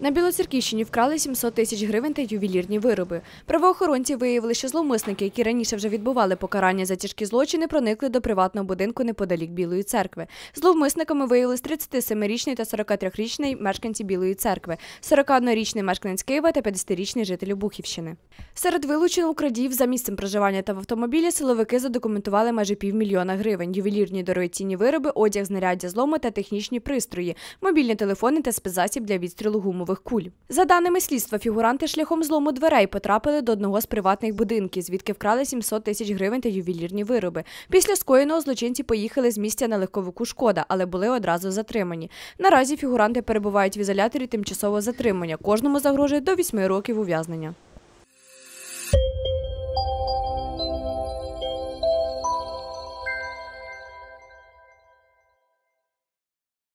На Білоцерківщині вкрали 700 тисяч гривень та ювелірні вироби. Правоохоронці виявили, що зловмисники, які раніше вже відбували покарання за тяжкі злочини, проникли до приватного будинку неподалік Білої церкви. Зловмисниками виявились 37-річний та 43-річний мешканці Білої церкви, 41-річний мешканець Києва та 50-річний житель Бухівщини. Серед вилучених крадіїв за місцем проживання та в автомобілі силовики задокументували майже півмільйона гривень, ювелірні дорогоцінні вироби, одяг, знаряддя злому та технічні пристрої, мобільні телефони та спецзасіб для відстрілу гумов гумових куль. За даними слідства, фігуранти шляхом злому дверей потрапили до одного з приватних будинків, звідки вкрали 700 тисяч гривень та ювелірні вироби. Після скоєного злочинці поїхали з місця на легковику шкода, але були одразу затримані. Наразі фігуранти перебувають в ізоляторі тимчасового затримання. Кожному загрожує до 8 років ув'язнення.